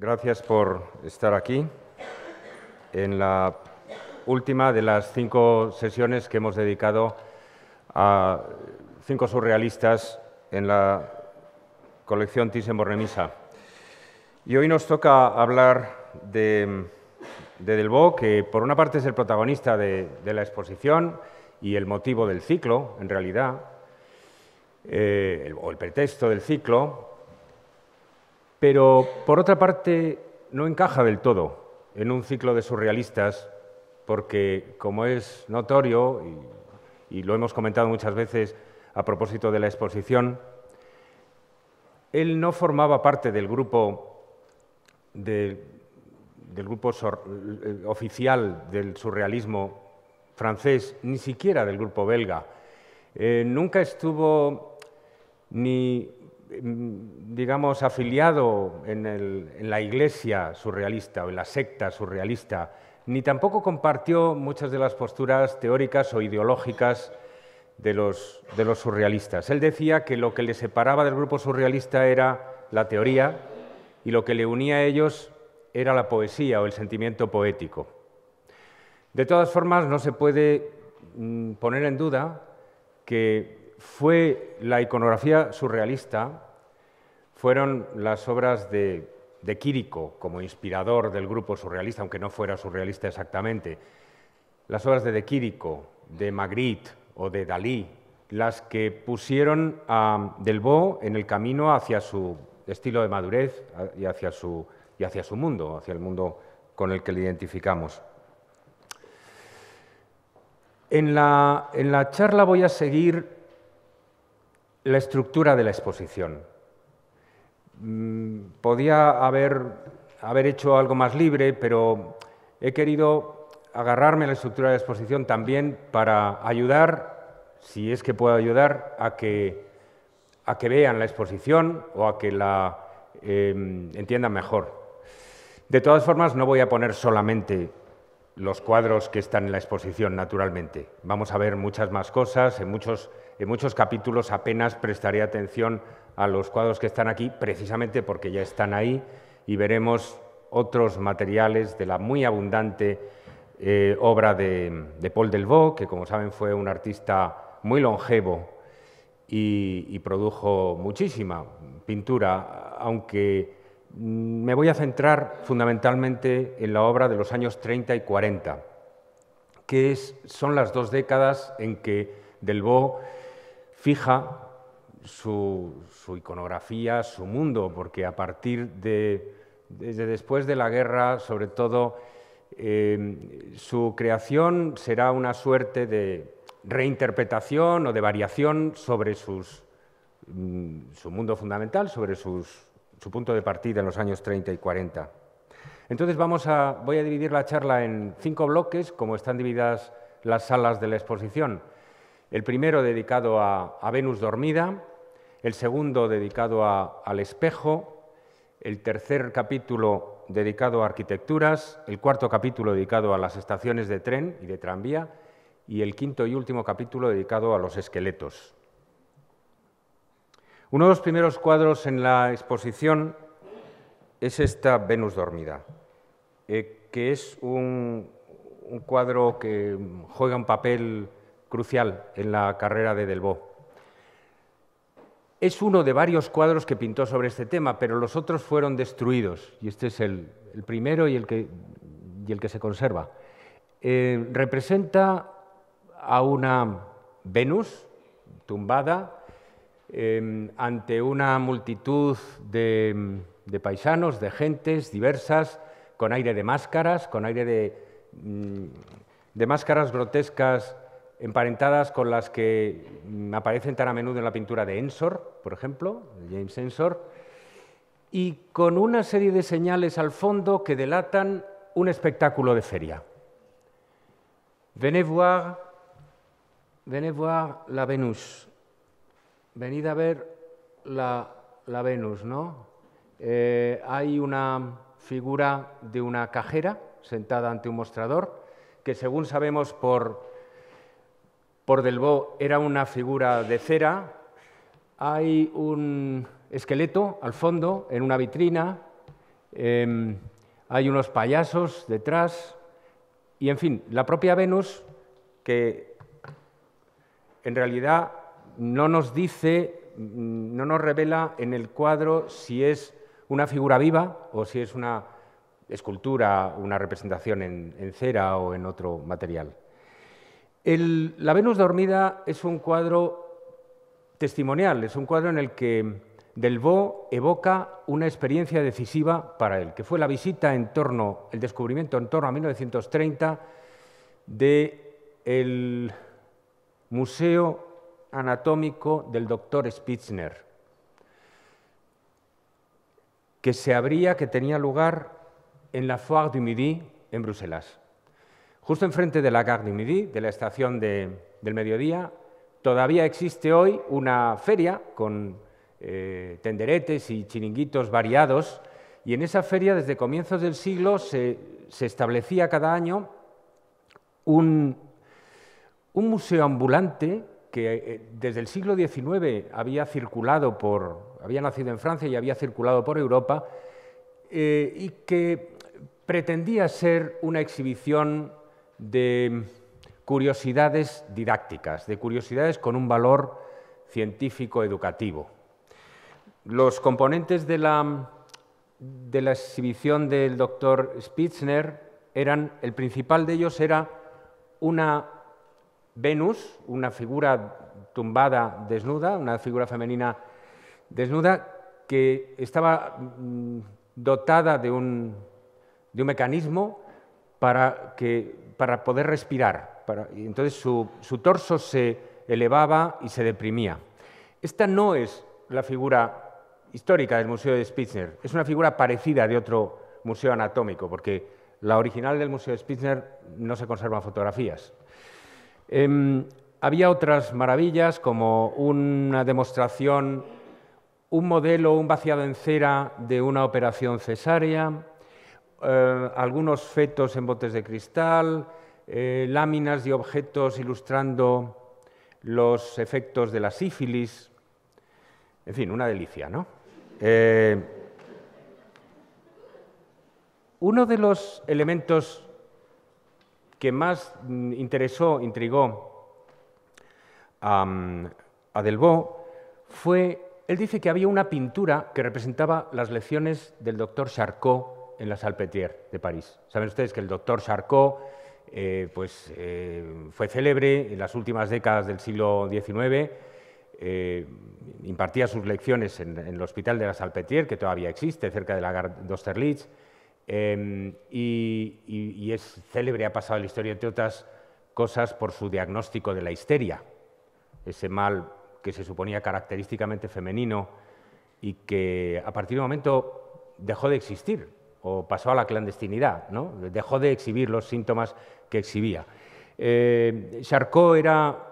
Gracias por estar aquí en la última de las cinco sesiones que hemos dedicado a cinco surrealistas en la colección Thyssen-Bornemisza. Y hoy nos toca hablar de, de que por una parte es el protagonista de, la exposición y el motivo del ciclo, en realidad, eh, o el pretexto del ciclo, pero, por otra parte, no encaja del todo en un ciclo de surrealistas, porque, como es notorio, y, lo hemos comentado muchas veces a propósito de la exposición, él no formaba parte del grupo, del grupo eh, oficial del surrealismo francés, ni siquiera del grupo belga. Eh, nunca estuvo ni Mm, digamos, afiliado en, la iglesia surrealista o en la secta surrealista, ni tampoco compartió muchas de las posturas teóricas o ideológicas de los, de los surrealistas. Él decía que lo que le separaba del grupo surrealista era la teoría y lo que le unía a ellos era la poesía o el sentimiento poético. De todas formas, no se puede mm, poner en duda que fue la iconografía surrealista, fueron las obras de, de Quirico como inspirador del grupo surrealista, aunque no fuera surrealista exactamente, las obras de De Quirico, de Magritte o de Dalí, las que pusieron a Delbo en el camino hacia su estilo de madurez y hacia su, y hacia su mundo, hacia el mundo con el que le identificamos. en la charla voy a seguir la estructura de la exposición. Mm, podía haber, haber hecho algo más libre, pero he querido agarrarme a la estructura de la exposición también para ayudar, si es que puedo ayudar, a que, a que vean la exposición o a que la em, entiendan mejor. De todas formas, no voy a poner solamente los cuadros que están en la exposición, naturalmente. Vamos a ver muchas más cosas en muchos en muchos capítulos apenas prestaré atención a los cuadros que están aquí, precisamente porque ya están ahí, y veremos otros materiales de la muy abundante eh, obra de, Paul Delvaux, que como saben fue un artista muy longevo y, produjo muchísima pintura, aunque mm, me voy a centrar fundamentalmente en la obra de los años 30 y 40, que son las dos décadas en que Delvaux fija su, iconografía, su mundo, porque a partir de, desde después de la guerra, sobre todo, em, su creación será una suerte de reinterpretación o de variación sobre mm, su mundo fundamental, sobre su punto de partida en los años 30 y 40. Entonces vamos a, voy a dividir la charla en cinco bloques, como están divididas las salas de la exposición. El primero dedicado a, Venus dormida, el segundo dedicado al espejo, el tercer capítulo dedicado a arquitecturas, el cuarto capítulo dedicado a las estaciones de tren y de tranvía y el quinto y último capítulo dedicado a los esqueletos. Uno de los primeros cuadros en la exposición es esta Venus dormida, eh, que es un, un, cuadro que juega un papel crucial en la carrera de Delbo. Es uno de varios cuadros que pintó sobre este tema, pero los otros fueron destruidos, y este es el, primero y el, que, se conserva. Eh, representa a una Venus tumbada em, ante una multitud de, paisanos, de gentes diversas, con aire de máscaras, con aire de mm, máscaras grotescas emparentadas con las que mm, aparecen tan a menudo en la pintura de Ensor, por ejemplo, James Ensor, y con una serie de señales al fondo que delatan un espectáculo de feria. Venez voir, la Venus. Venid a ver la, Venus, ¿no? Eh, hay una figura de una cajera sentada ante un mostrador que, según sabemos por por Delbo era una figura de cera. Hay un esqueleto al fondo, en una vitrina. Em, hay unos payasos detrás. Y, en fin, la propia Venus, que en realidad no nos dice, mm, no nos revela en el cuadro si es una figura viva o si es una escultura, una representación en cera o en otro material la Venus dormida es un cuadro testimonial, es un cuadro en el que Delvaux evoca una experiencia decisiva para él, que fue la visita en torno, el descubrimiento en torno a 1930 del Museo Anatómico del Dr. Spitzner, que se abría, que tenía lugar en la Foire du Midi en Bruselas. Justo enfrente de la Gare du Midi, de la estación del mediodía, todavía existe hoy una feria con eh, tenderetes y chiringuitos variados. Y en esa feria, desde comienzos del siglo, se, establecía cada año un, museo ambulante que eh, desde el siglo XIX había circulado por, había nacido en Francia y había circulado por Europa, eh, y que pretendía ser una exhibición de curiosidades didácticas, de curiosidades con un valor científico educativo. Los componentes de la, de la exhibición del doctor Spitzner eran, el principal de ellos era una Venus, una figura tumbada desnuda, una figura femenina desnuda, que estaba mm, dotada de un mecanismo para que para poder respirar. y entonces su, torso se elevaba y se deprimía. Esta no es la figura histórica del Museo de Spitzner, es una figura parecida de otro museo anatómico, porque la original del Museo de Spitzner no se conservan fotografías. Em, había otras maravillas como una demostración, un modelo, un vaciado en cera de una operación cesárea, eh, algunos fetos en botes de cristal, eh, láminas y objetos ilustrando los efectos de la sífilis. En fin, una delicia, ¿no? Eh, uno de los elementos que más interesó, intrigó a, mm, a fue, él dice que había una pintura que representaba las lecciones del doctor Charcot en la Salpêtrière de París. Saben ustedes que el doctor Charcot eh, pues, eh, fue célebre en las últimas décadas del siglo XIX. Eh, impartía sus lecciones en, el Hospital de la Salpêtrière, que todavía existe, cerca de la Gare d'Austerlitz, y, es célebre, ha pasado la historia, entre otras cosas, por su diagnóstico de la histeria, ese mal que se suponía característicamente femenino y que a partir de un momento dejó de existir o pasó a la clandestinidad, ¿no? dejó de exhibir los síntomas que exhibía. Eh, Charcot era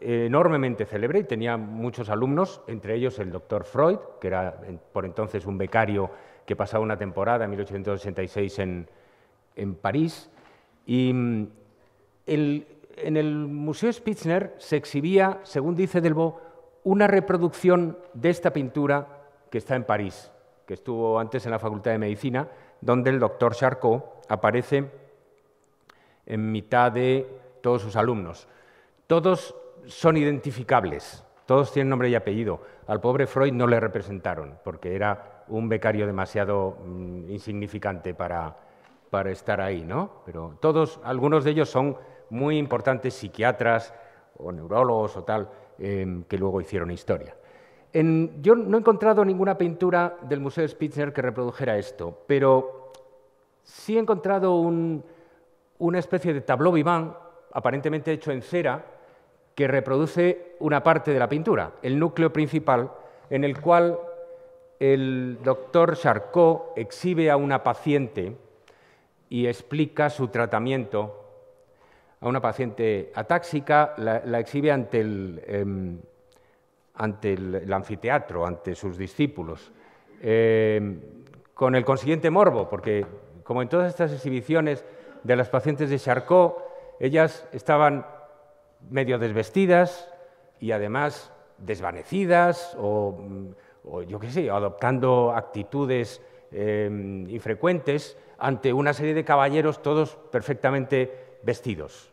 enormemente célebre y tenía muchos alumnos, entre ellos el doctor Freud, que era por entonces un becario que pasaba una temporada en 1886 en, en París. Mm, en el Museo Spitzner se exhibía, según dice Delbo, una reproducción de esta pintura que está en París, que estuvo antes en la Facultad de Medicina, donde el doctor Charcot aparece en mitad de todos sus alumnos. Todos son identificables, todos tienen nombre y apellido. Al pobre Freud no le representaron, porque era un becario demasiado mm, insignificante para, estar ahí, ¿no? Pero todos, algunos de ellos son muy importantes psiquiatras o neurólogos o tal, em, que luego hicieron historia yo no he encontrado ninguna pintura del Museo Spitzer que reprodujera esto, pero sí he encontrado una especie de tableau vivant, aparentemente hecho en cera, que reproduce una parte de la pintura, el núcleo principal, en el cual el doctor Charcot exhibe a una paciente y explica su tratamiento a una paciente atáxica, la, exhibe ante el, em, ante el, anfiteatro, ante sus discípulos, eh, con el consiguiente morbo, porque como en todas estas exhibiciones de las pacientes de Charcot, ellas estaban medio desvestidas y además desvanecidas o, mm, yo qué sé, adoptando actitudes em, infrecuentes ante una serie de caballeros todos perfectamente vestidos.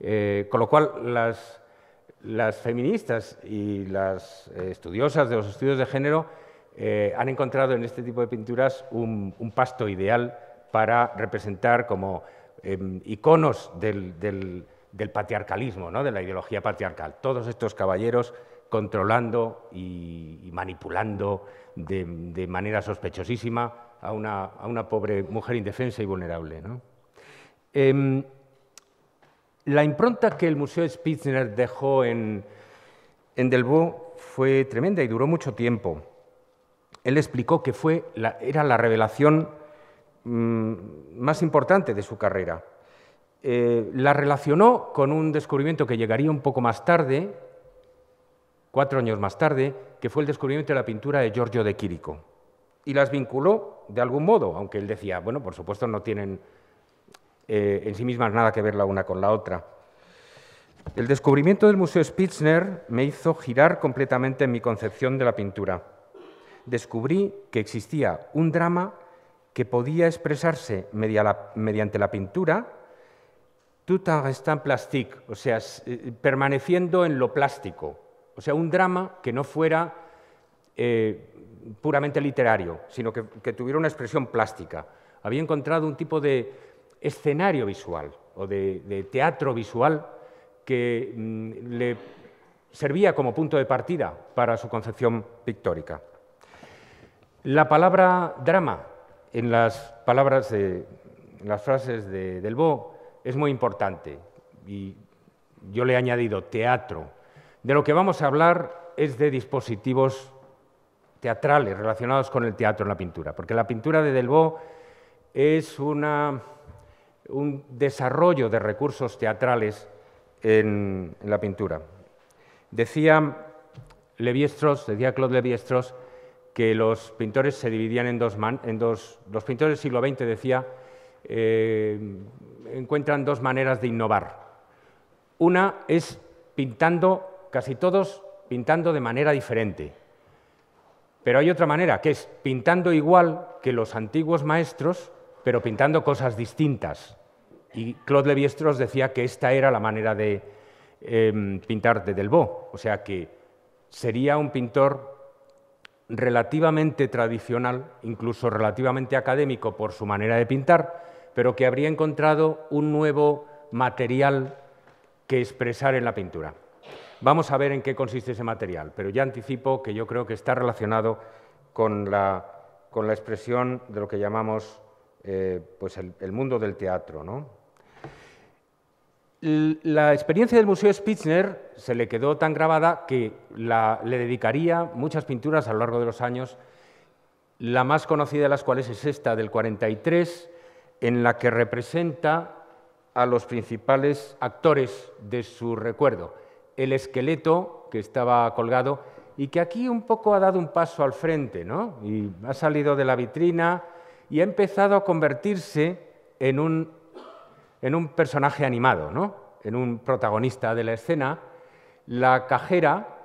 Eh, con lo cual las, las feministas y las eh, estudiosas de los estudios de género eh, han encontrado en este tipo de pinturas un, pasto ideal para representar como em, iconos del, patriarcalismo, ¿no? de la ideología patriarcal. Todos estos caballeros controlando y, manipulando de, manera sospechosísima a una, pobre mujer indefensa y vulnerable. Em, la impronta que el Museo Spitzner dejó en, en fue tremenda y duró mucho tiempo. Él explicó que fue era la revelación mm, más importante de su carrera. Eh, la relacionó con un descubrimiento que llegaría un poco más tarde, cuatro años más tarde, que fue el descubrimiento de la pintura de Giorgio de Quirico. Y las vinculó de algún modo, aunque él decía, bueno, por supuesto no tienen eh, en sí mismas nada que ver la una con la otra. El descubrimiento del Museo Spitzner me hizo girar completamente mi concepción de la pintura. Descubrí que existía un drama que podía expresarse mediante la pintura, tout en plastique, o sea, eh, permaneciendo en lo plástico. O sea, un drama que no fuera eh, puramente literario, sino que tuviera una expresión plástica. Había encontrado un tipo de, escenario visual o de, teatro visual que mm, le servía como punto de partida para su concepción pictórica. La palabra drama en las palabras de en las frases de Delbo es muy importante y yo le he añadido teatro. De lo que vamos a hablar es de dispositivos teatrales relacionados con el teatro en la pintura, porque la pintura de Delbo es una un desarrollo de recursos teatrales en, la pintura. Decía decía Claude Leviestros, que los pintores se dividían en dos, los pintores del siglo XX decía, eh, encuentran dos maneras de innovar. Una es pintando, casi todos pintando de manera diferente. Pero hay otra manera, que es pintando igual que los antiguos maestros, pero pintando cosas distintas. Y Claude Lévi-Strauss decía que esta era la manera de em, pintar de Delvaux, o sea que sería un pintor relativamente tradicional, incluso relativamente académico por su manera de pintar, pero que habría encontrado un nuevo material que expresar en la pintura. Vamos a ver en qué consiste ese material, pero ya anticipo que yo creo que está relacionado con la, expresión de lo que llamamos eh, pues el, el, mundo del teatro, ¿no? La experiencia del Museo Spitzner se le quedó tan grabada que le dedicaría muchas pinturas a lo largo de los años, la más conocida de las cuales es esta del 43, en la que representa a los principales actores de su recuerdo. El esqueleto que estaba colgado y que aquí un poco ha dado un paso al frente, ¿no? Y ha salido de la vitrina y ha empezado a convertirse en un en un personaje animado, ¿no? en un protagonista de la escena, la cajera,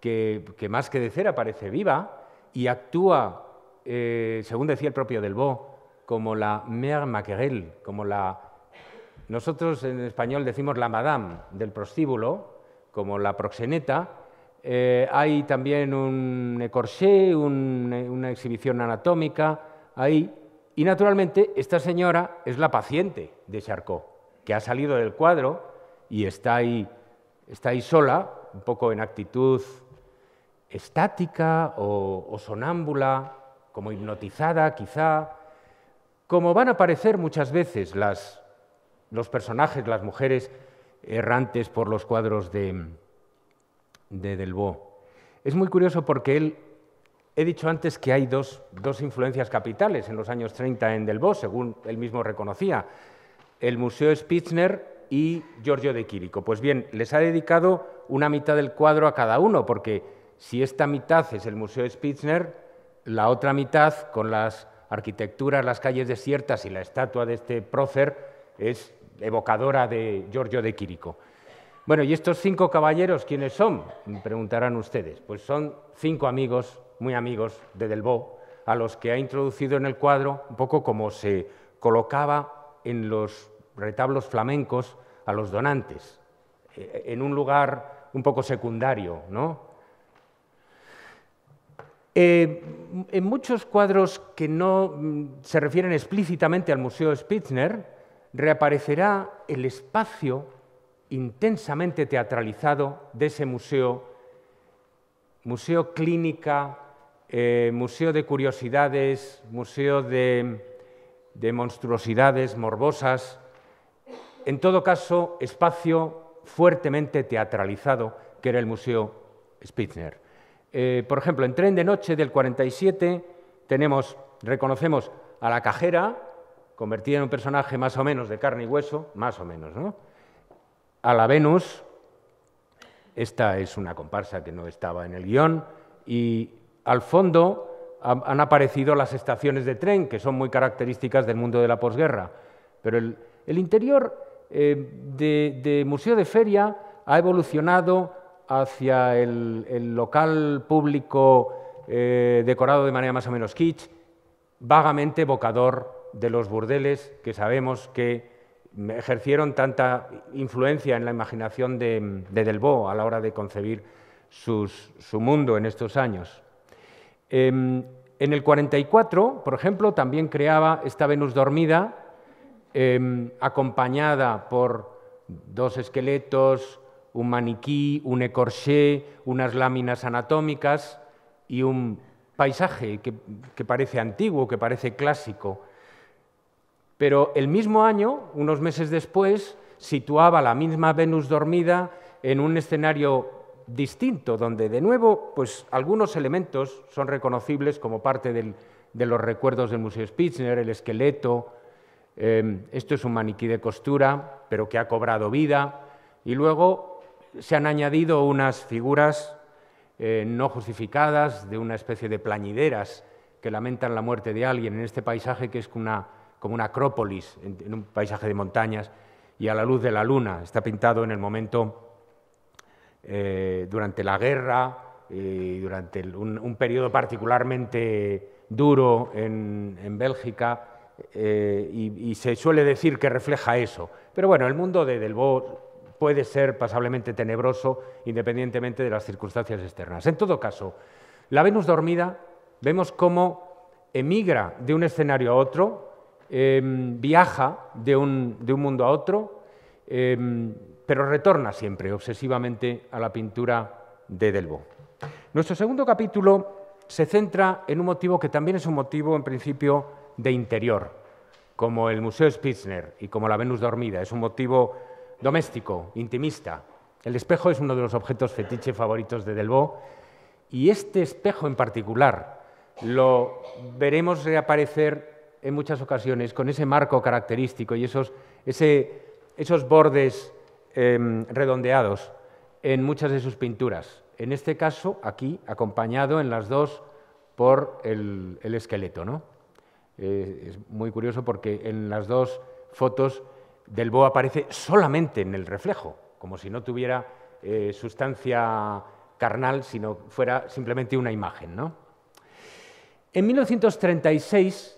que, más que de cera parece viva y actúa, eh, según decía el propio Delbo, como la mère maquerel, como la... Nosotros en español decimos la madame del prostíbulo, como la proxeneta. Eh, hay también un écorché, una exhibición anatómica ahí, y naturalmente esta señora es la paciente de Charcot, que ha salido del cuadro y está ahí, está ahí sola, un poco en actitud estática o, sonámbula, como hipnotizada quizá, como van a aparecer muchas veces los personajes, las mujeres errantes por los cuadros de, de Delvaux. Es muy curioso porque él He dicho antes que hay dos, influencias capitales en los años 30 en Delbos, según él mismo reconocía, el Museo Spitzner y Giorgio de Quirico. Pues bien, les ha dedicado una mitad del cuadro a cada uno, porque si esta mitad es el Museo Spitzner, la otra mitad, con las arquitecturas, las calles desiertas y la estatua de este prócer, es evocadora de Giorgio de Quirico. Bueno, ¿y estos cinco caballeros quiénes son? Me preguntarán ustedes. Pues son cinco amigos muy amigos de Delbo, a los que ha introducido en el cuadro, un poco como se colocaba en los retablos flamencos a los donantes, eh, en un lugar un poco secundario. Eh, en muchos cuadros que no mm, se refieren explícitamente al Museo Spitzner, reaparecerá el espacio intensamente teatralizado de ese museo, museo clínica eh, museo de curiosidades, museo de, monstruosidades morbosas, en todo caso, espacio fuertemente teatralizado, que era el Museo Spitzner. Eh, por ejemplo, en Tren de Noche del 47 tenemos, reconocemos a la cajera, convertida en un personaje más o menos de carne y hueso, más o menos, ¿no? A la Venus, esta es una comparsa que no estaba en el guión, y al fondo han aparecido las estaciones de tren, que son muy características del mundo de la posguerra. Pero el, interior eh, de, Museo de Feria ha evolucionado hacia el, local público eh, decorado de manera más o menos kitsch, vagamente evocador de los burdeles que sabemos que ejercieron tanta influencia en la imaginación de, de Delbo a la hora de concebir su mundo en estos años. Em, en el 44, por ejemplo, también creaba esta Venus dormida, em, acompañada por dos esqueletos, un maniquí, un écorché, unas láminas anatómicas y un paisaje que parece antiguo, que parece clásico. Pero el mismo año, unos meses después, situaba la misma Venus dormida en un escenario distinto, donde de nuevo pues, algunos elementos son reconocibles como parte de los recuerdos del Museo Spitzner, el esqueleto, em, esto es un maniquí de costura, pero que ha cobrado vida, y luego se han añadido unas figuras eh, no justificadas de una especie de plañideras que lamentan la muerte de alguien en este paisaje que es como una acrópolis, en un paisaje de montañas, y a la luz de la luna, está pintado en el momento eh, durante la guerra y durante un, periodo particularmente duro en, Bélgica, eh, y, se suele decir que refleja eso. Pero bueno, el mundo de Delvaux puede ser pasablemente tenebroso independientemente de las circunstancias externas. En todo caso, la Venus dormida vemos cómo emigra de un escenario a otro, em, viaja de un, mundo a otro, em, pero retorna siempre obsesivamente a la pintura de Delbo. Nuestro segundo capítulo se centra en un motivo que también es un motivo, en principio, de interior, como el Museo Spitzner y como la Venus dormida. Es un motivo doméstico, intimista. El espejo es uno de los objetos fetiche favoritos de Delbo y este espejo en particular lo veremos reaparecer en muchas ocasiones con ese marco característico y esos, esos bordes Em, redondeados en muchas de sus pinturas. En este caso, aquí, acompañado en las dos por el, esqueleto. Eh, es muy curioso porque en las dos fotos del Bo aparece solamente en el reflejo, como si no tuviera eh, sustancia carnal, sino fuera simplemente una imagen. ¿no? En 1936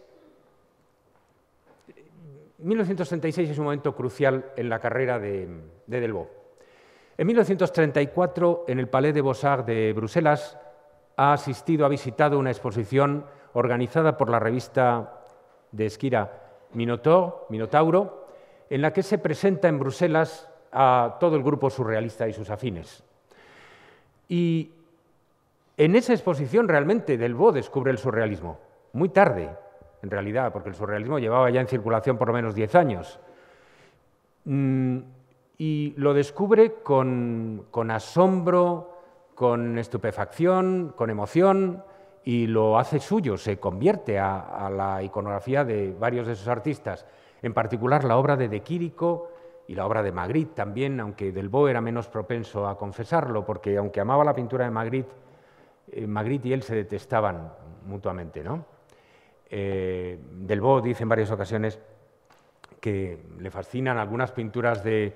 1936 es un momento crucial en la carrera de, Delvaux. En 1934, en el Palais de Beaux-Arts de Bruselas, ha asistido, ha visitado una exposición organizada por la revista de esquira Minotauro, en la que se presenta en Bruselas a todo el grupo surrealista y sus afines. Y en esa exposición realmente Delvaux descubre el surrealismo, muy tarde, en realidad, porque el surrealismo llevaba ya en circulación por lo menos 10 años. Mm, y lo descubre con, asombro, con estupefacción, con emoción, y lo hace suyo, se convierte a, la iconografía de varios de sus artistas, en particular la obra de De Quirico y la obra de Magritte también, aunque Bo era menos propenso a confesarlo, porque aunque amaba la pintura de Magritte, eh, Magritte y él se detestaban mutuamente, ¿no? Eh, dice en varias ocasiones que le fascinan algunas pinturas de,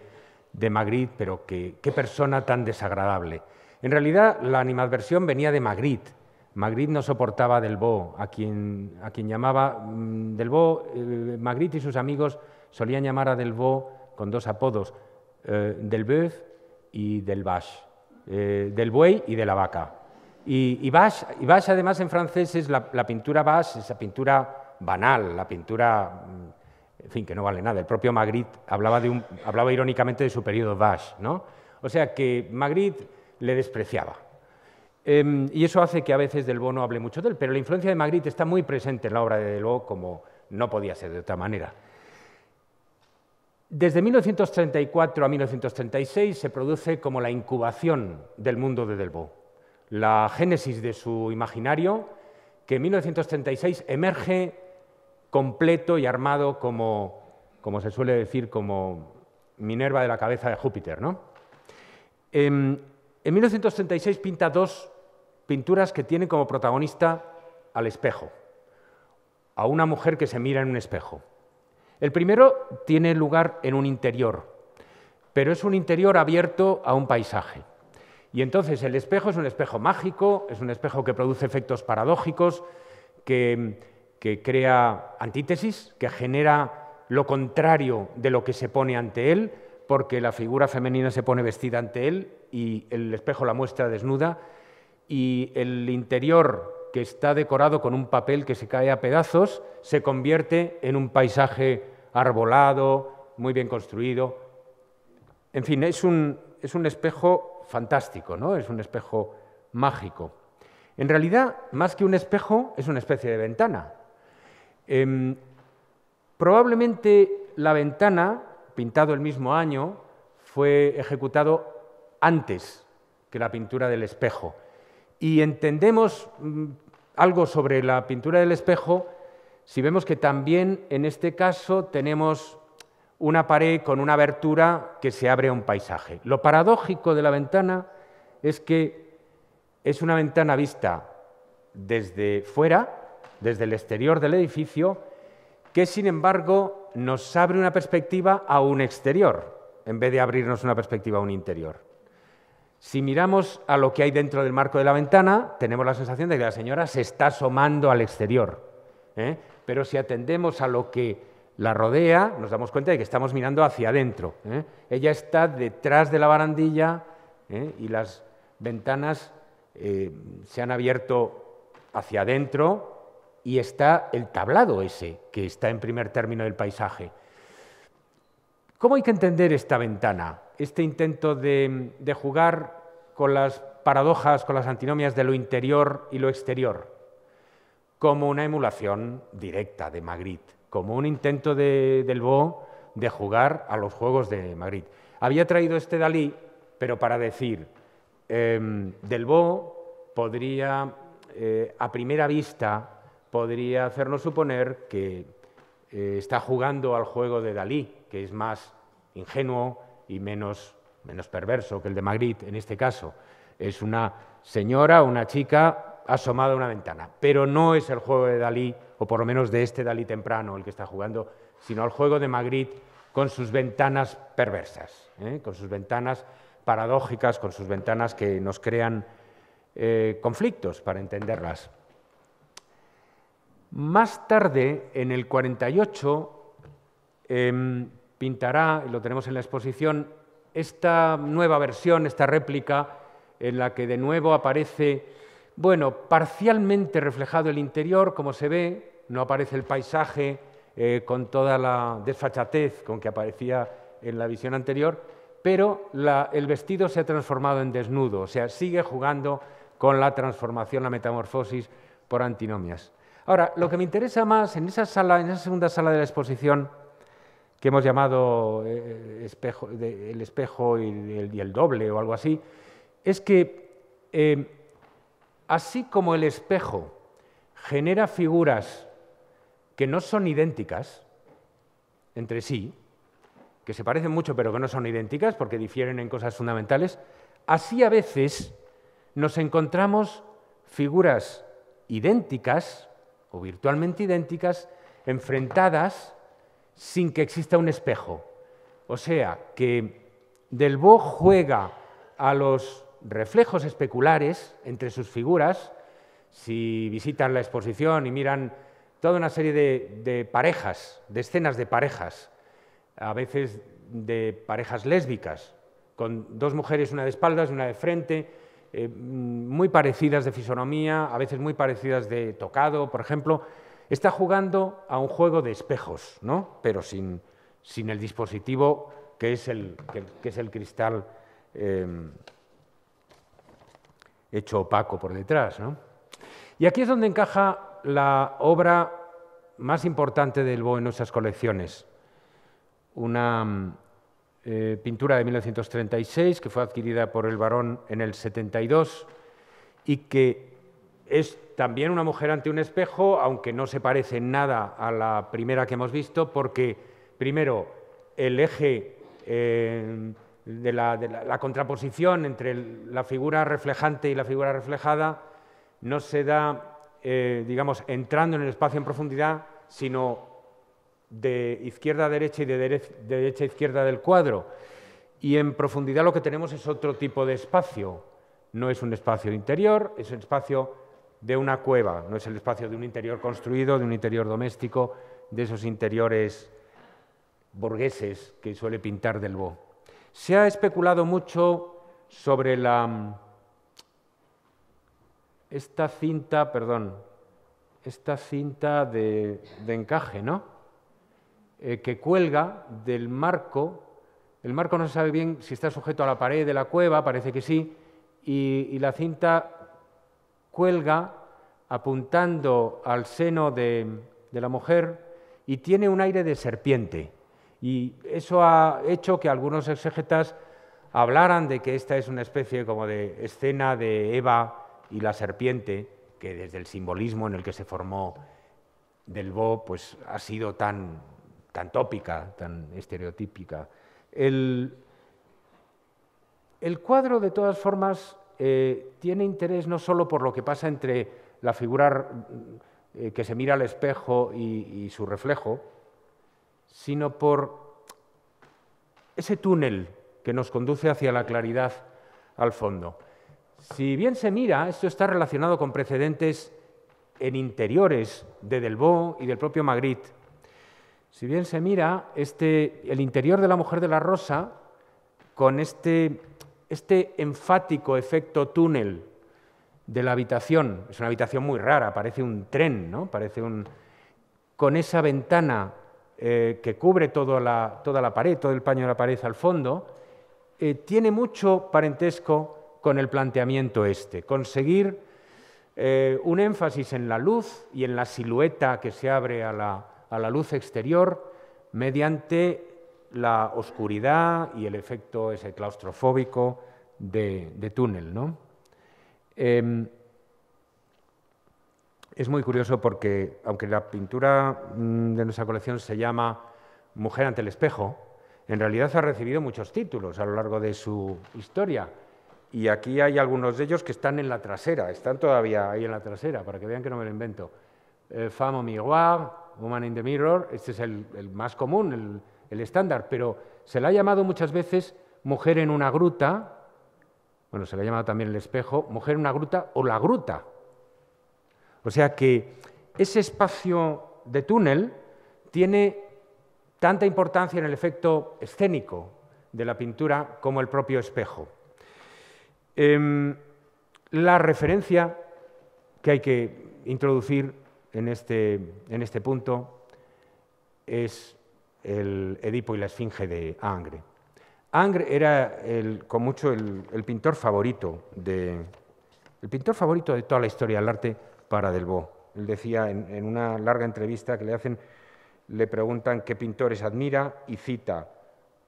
de Magritte, pero qué persona tan desagradable. En realidad, la animadversión venía de Magritte. Magritte no soportaba a Delbo, a quien, llamaba mm, Delbo. Eh, Magritte y sus amigos solían llamar a Delbo con dos apodos, eh, del Delbeuf y del eh, del buey y de la vaca. Y, y además, en francés es la, pintura Bash, esa pintura banal, la pintura, mm, en fin, que no vale nada. El propio Magritte hablaba, irónicamente de su periodo Bash, ¿no? O sea que Magritte le despreciaba. Em, y eso hace que a veces del no hable mucho de él, pero la influencia de Magritte está muy presente en la obra de Delvaux como no podía ser de otra manera. Desde 1934 a 1936 se produce como la incubación del mundo de Delvaux la génesis de su imaginario, que en 1936 emerge completo y armado como, se suele decir, como Minerva de la cabeza de Júpiter. ¿no? Em, en, 1936 pinta dos pinturas que tienen como protagonista al espejo, a una mujer que se mira en un espejo. El primero tiene lugar en un interior, pero es un interior abierto a un paisaje. Y entonces el espejo es un espejo mágico, es un espejo que produce efectos paradójicos, que, crea antítesis, que genera lo contrario de lo que se pone ante él, porque la figura femenina se pone vestida ante él y el espejo la muestra desnuda y el interior que está decorado con un papel que se cae a pedazos se convierte en un paisaje arbolado, muy bien construido. En fin, es un espejo fantástico, ¿no? es un espejo mágico. En realidad, más que un espejo, es una especie de ventana. Em, probablemente la ventana, pintado el mismo año, fue ejecutado antes que la pintura del espejo. Y entendemos mm, algo sobre la pintura del espejo si vemos que también en este caso tenemos una pared con una abertura que se abre a un paisaje. Lo paradójico de la ventana es que es una ventana vista desde fuera, desde el exterior del edificio, que sin embargo nos abre una perspectiva a un exterior, en vez de abrirnos una perspectiva a un interior. Si miramos a lo que hay dentro del marco de la ventana, tenemos la sensación de que la señora se está asomando al exterior. ¿eh? Pero si atendemos a lo que la rodea, nos damos cuenta de que estamos mirando hacia adentro. ¿eh? Ella está detrás de la barandilla ¿eh? y las ventanas eh, se han abierto hacia adentro y está el tablado ese que está en primer término del paisaje. ¿Cómo hay que entender esta ventana, este intento de jugar con las paradojas, con las antinomias de lo interior y lo exterior? Como una emulación directa de Magritte como un intento de, del de jugar a los Juegos de Madrid. Había traído este Dalí, pero para decir, em, eh, podría, a primera vista, podría hacernos suponer que eh, está jugando al juego de Dalí, que es más ingenuo y menos, menos perverso que el de Madrid, en este caso. Es una señora, una chica asomado a una ventana. Pero no es el juego de Dalí, o por lo menos de este Dalí temprano, el que está jugando, sino el juego de Magritte con sus ventanas perversas, ¿eh? con sus ventanas paradójicas, con sus ventanas que nos crean eh, conflictos para entenderlas. Más tarde, en el 48, em, pintará, pintará, lo tenemos en la exposición, esta nueva versión, esta réplica, en la que de nuevo aparece bueno, parcialmente reflejado el interior, como se ve, no aparece el paisaje eh, con toda la desfachatez con que aparecía en la visión anterior, pero el vestido se ha transformado en desnudo, o sea, sigue jugando con la transformación, la metamorfosis por antinomias. Ahora, lo que me interesa más en esa sala, en segunda sala de la exposición, que hemos llamado eh, eh, espejo, el espejo y el, doble o algo así, es que Así como el espejo genera figuras que no son idénticas entre sí, que se parecen mucho pero que no son idénticas porque difieren en cosas fundamentales, así a veces nos encontramos figuras idénticas o virtualmente idénticas enfrentadas sin que exista un espejo. O sea, que Delbo juega a los reflejos especulares entre sus figuras. Si visitan la exposición y miran toda una serie de, parejas, de escenas de parejas, a veces de parejas lésbicas, con dos mujeres, una de espaldas y una de frente, eh, muy parecidas de fisonomía, a veces muy parecidas de tocado, por ejemplo, está jugando a un juego de espejos, ¿no? pero sin, sin el dispositivo que es el, que, es el cristal eh, hecho opaco por detrás. Y aquí es donde encaja la obra más importante del Bo en nuestras colecciones, una mm, eh, pintura de 1936 que fue adquirida por el varón en el 72 y que es también una mujer ante un espejo, aunque no se parece nada a la primera que hemos visto, porque primero el eje eh, la, contraposición entre la figura reflejante y la figura reflejada no se da, eh, digamos, entrando en el espacio en profundidad, sino de izquierda a derecha y de, derecha a izquierda del cuadro. Y en profundidad lo que tenemos es otro tipo de espacio. No es un espacio interior, es un espacio de una cueva, no es el espacio de un interior construido, de un interior doméstico, de esos interiores burgueses que suele pintar Delbo. Se ha especulado mucho sobre la, mm, esta cinta, perdón, esta cinta de, encaje, ¿no? Eh, que cuelga del marco. El marco no se sabe bien si está sujeto a la pared de la cueva, parece que sí, y, la cinta cuelga apuntando al seno de la mujer y tiene un aire de serpiente. Y eso ha hecho que algunos exégetas hablaran de que esta es una especie como de escena de Eva y la serpiente, que desde el simbolismo en el que se formó del Bo, pues ha sido tan, tópica, tan estereotípica. El, cuadro, de todas formas, eh, tiene interés no solo por lo que pasa entre la figura eh, que se mira al espejo y su reflejo, sino por ese túnel que nos conduce hacia la claridad al fondo. Si bien se mira, esto está relacionado con precedentes en interiores de Delbo y del propio Magritte. Si bien se mira, este, el interior de la mujer de la rosa, con este, este enfático efecto túnel de la habitación, es una habitación muy rara, parece un tren, ¿no? con esa ventana eh, que cubre toda la, toda la pared, todo el paño de la pared al fondo, eh, tiene mucho parentesco con el planteamiento este, conseguir eh, un énfasis en la luz y en la silueta que se abre a la, luz exterior mediante la oscuridad y el efecto ese claustrofóbico de, de túnel. ¿no? Em, es muy curioso porque, aunque la pintura mm, de nuestra colección se llama Mujer ante el espejo, en realidad ha recibido muchos títulos a lo largo de su historia. Y aquí hay algunos de ellos que están en la trasera, están todavía ahí en la trasera, para que vean que no me lo invento. Eh, Femme au miroir, Woman in the Mirror, este es el, más común, el, estándar, pero se la ha llamado muchas veces mujer en una gruta, bueno, se la ha llamado también el espejo, mujer en una gruta o la gruta, o sea que ese espacio de túnel tiene tanta importancia en el efecto escénico de la pintura como el propio espejo. Em, la referencia que hay que introducir este, en este, punto es el Edipo y la Esfinge de Angre. Angre era con mucho el, pintor favorito de, el pintor favorito de toda la historia del arte para Él decía en, una larga entrevista que le hacen, le preguntan qué pintores admira y cita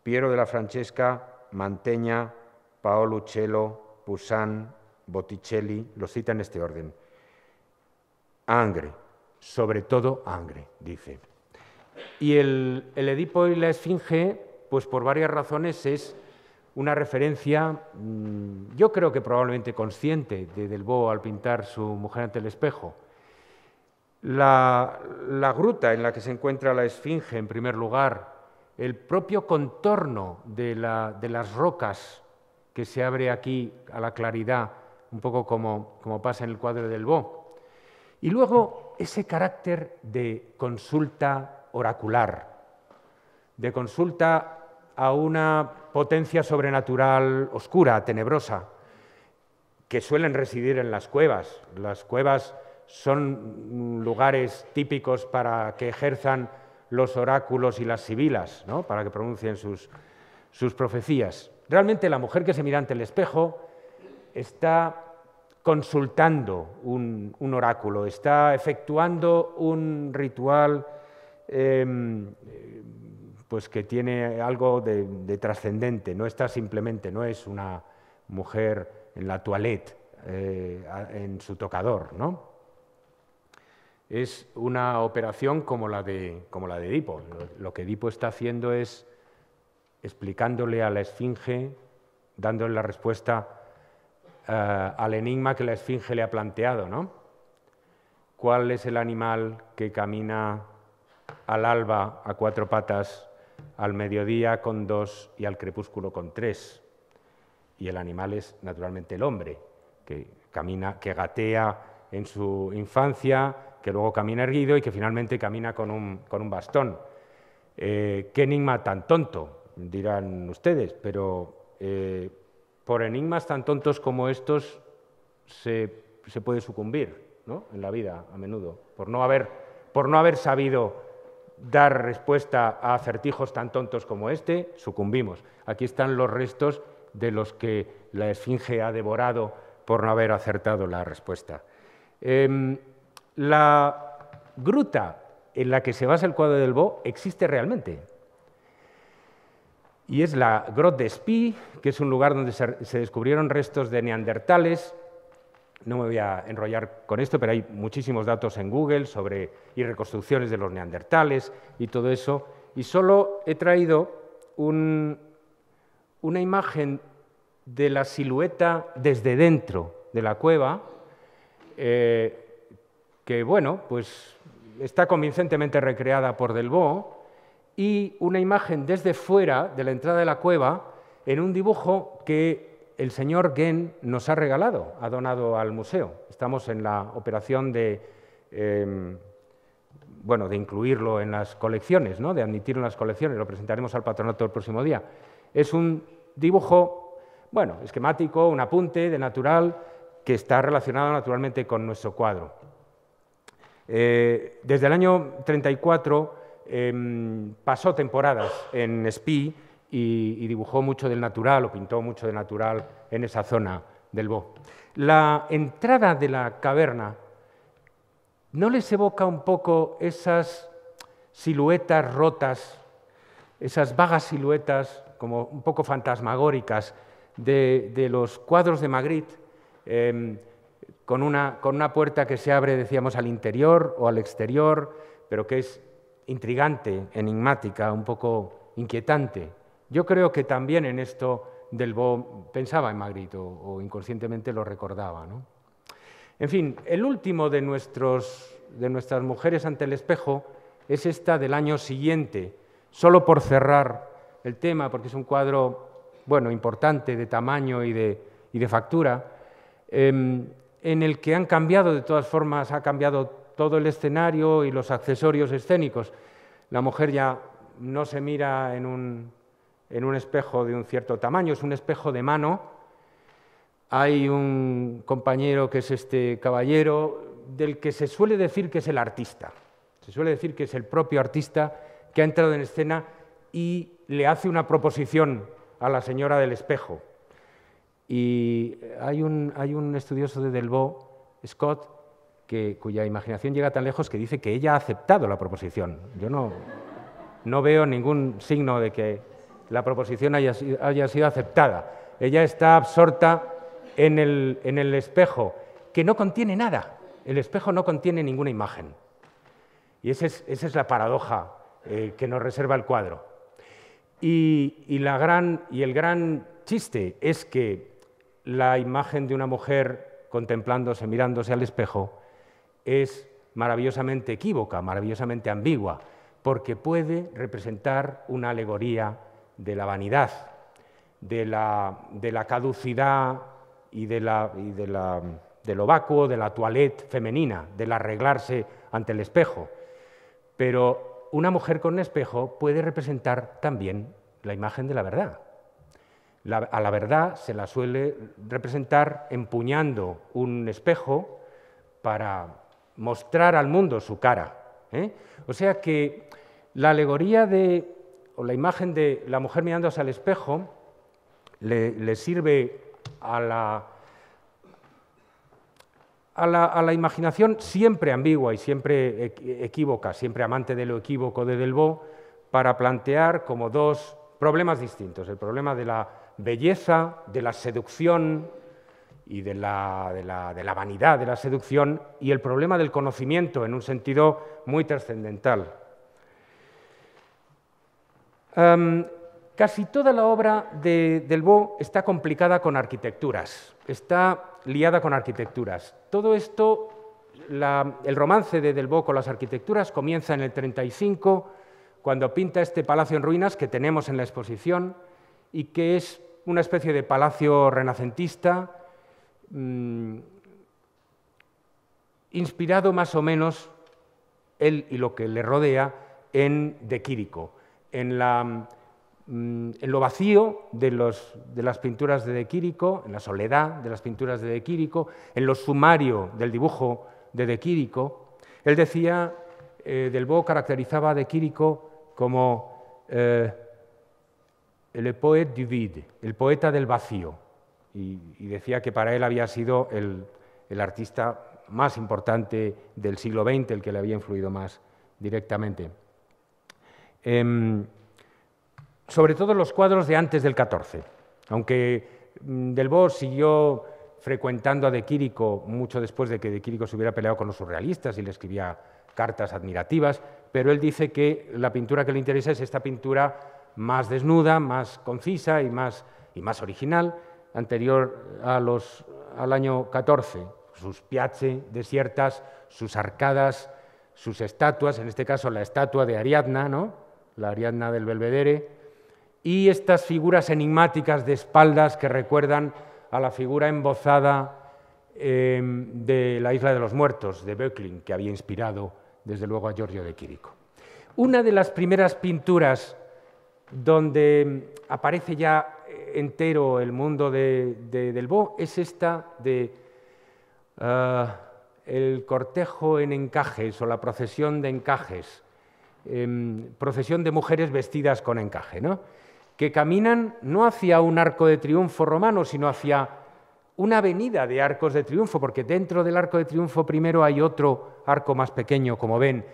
Piero de la Francesca, Manteña, Paolo Uccello, Poussin, Botticelli, los cita en este orden. Angre, sobre todo Angre, dice. Y el Edipo y la Esfinge, pues por varias razones es una referencia, mm, yo creo que probablemente consciente, de Delbo al pintar su mujer ante el espejo. La, gruta en la que se encuentra la esfinge, en primer lugar, el propio contorno de, las rocas que se abre aquí a la claridad, un poco como, como pasa en el cuadro del Bo. Y luego ese carácter de consulta oracular, de consulta a una potencia sobrenatural oscura, tenebrosa, que suelen residir en las cuevas. Las cuevas son lugares típicos para que ejerzan los oráculos y las sibilas, ¿no? para que pronuncien sus, profecías. Realmente la mujer que se mira ante el espejo está consultando un, oráculo, está efectuando un ritual em, pues que tiene algo de, trascendente, no está simplemente, no es una mujer en la toilette, eh, en su tocador, ¿no? Es una operación como la de, como la Edipo. Lo que Edipo está haciendo es explicándole a la esfinge, dándole la respuesta eh, al enigma que la esfinge le ha planteado, ¿no? ¿Cuál es el animal que camina al alba a cuatro patas al mediodía con dos y al crepúsculo con tres. Y el animal es naturalmente el hombre, que camina, que gatea en su infancia, que luego camina erguido y que finalmente camina con un, con bastón. Eh, ¿Qué enigma tan tonto? Dirán ustedes, pero eh, por enigmas tan tontos como estos se, puede sucumbir ¿no? en la vida a menudo, por no haber, por no haber sabido dar respuesta a acertijos tan tontos como este, sucumbimos. Aquí están los restos de los que la Esfinge ha devorado por no haber acertado la respuesta. Em, la gruta en la que se basa el cuadro del Bo existe realmente. Y es la Grotte de Spie, que es un lugar donde se descubrieron restos de neandertales no me voy a enrollar con esto, pero hay muchísimos datos en Google sobre y reconstrucciones de los neandertales y todo eso. Y solo he traído una imagen de la silueta desde dentro de la cueva, eh, que bueno, pues está convincentemente recreada por Delbo, y una imagen desde fuera de la entrada de la cueva en un dibujo que el señor Gen nos ha regalado, ha donado al museo. Estamos en la operación de, em, bueno, de incluirlo en las colecciones, ¿no? de admitirlo en las colecciones, lo presentaremos al patronato el próximo día. Es un dibujo, bueno, esquemático, un apunte de natural que está relacionado naturalmente con nuestro cuadro. Eh, desde el año 34 em, pasó temporadas en Spi y, dibujó mucho del natural o pintó mucho del natural en esa zona del Bo. La entrada de la caverna ¿No les evoca un poco esas siluetas rotas, esas vagas siluetas como un poco fantasmagóricas de, los cuadros de Magritte, em, con, una, con, una, puerta que se abre, decíamos, al interior o al exterior, pero que es intrigante, enigmática, un poco inquietante? Yo creo que también en esto Delbo pensaba en Magrito o, inconscientemente lo recordaba. En fin, el último de, de nuestras mujeres ante el espejo es esta del año siguiente. Solo por cerrar el tema, porque es un cuadro bueno, importante de tamaño y de, y de factura, em, en el que han cambiado, de todas formas, ha cambiado todo el escenario y los accesorios escénicos. La mujer ya no se mira en un en un espejo de un cierto tamaño, es un espejo de mano. Hay un compañero que es este caballero, del que se suele decir que es el artista. Se suele decir que es el propio artista que ha entrado en escena y le hace una proposición a la señora del espejo. Y hay un, hay un estudioso de Delbo, Scott, que, cuya imaginación llega tan lejos que dice que ella ha aceptado la proposición. Yo no, no veo ningún signo de que la proposición haya, sido aceptada. Ella está absorta en el, espejo, que no contiene nada. El espejo no contiene ninguna imagen. Y esa es, la paradoja eh, que nos reserva el cuadro. Y, y, la gran, y el gran chiste es que la imagen de una mujer contemplándose, mirándose al espejo, es maravillosamente equívoca, maravillosamente ambigua, porque puede representar una alegoría de la vanidad, de la, de la caducidad y, de, la, de la, del vacuo, de la toilette femenina, del arreglarse ante el espejo. Pero una mujer con un espejo puede representar también la imagen de la verdad. a la verdad se la suele representar empuñando un espejo para mostrar al mundo su cara. ¿eh? O sea que la alegoría de la imagen de la mujer mirándose al espejo le, sirve a la, imaginación siempre ambigua y siempre equívoca, siempre amante de lo equívoco de Delvaux, para plantear como dos problemas distintos, el problema de la belleza, de la seducción y de la vanidad, de la seducción, y el problema del conocimiento en un sentido muy trascendental, casi toda la obra de, del está complicada con arquitecturas, está liada con arquitecturas. Todo esto, el romance de Delbo con las arquitecturas comienza en el 35, cuando pinta este palacio en ruinas que tenemos en la exposición y que es una especie de palacio renacentista, mm, inspirado más o menos él y lo que le rodea en De Quirico. Mm, en, lo vacío de, las pinturas de De Quirico, en la soledad de las pinturas de De Quirico, en lo sumario del dibujo de De Quirico. Él decía, eh, Bo caracterizaba a De Quirico como eh, el poeta del vacío, y, decía que para él había sido el artista más importante del siglo XX, el que le había influido más directamente. Em, sobre todo los cuadros de antes del 14, aunque mm, Delbo siguió frecuentando a De Quirico mucho después de que De Quirico se hubiera peleado con los surrealistas y le escribía cartas admirativas, pero él dice que la pintura que le interesa es esta pintura más desnuda, más concisa y más, y más original, anterior a los, al año 14. Sus piazze desiertas, sus arcadas, sus estatuas, en este caso la estatua de Ariadna, ¿no? la Ariadna del Belvedere, y estas figuras enigmáticas de espaldas que recuerdan a la figura embozada em, de la Isla de los Muertos, de Böcklin, que había inspirado desde luego a Giorgio de Quirico. Una de las primeras pinturas donde aparece ya entero el mundo de, de Delbo es esta de ah, el cortejo en encajes o la procesión de encajes Em, procesión de mujeres vestidas con encaje, ¿no? que caminan no hacia un arco de triunfo romano, sino hacia una avenida de arcos de triunfo, porque dentro del arco de triunfo primero hay otro arco más pequeño, como ven,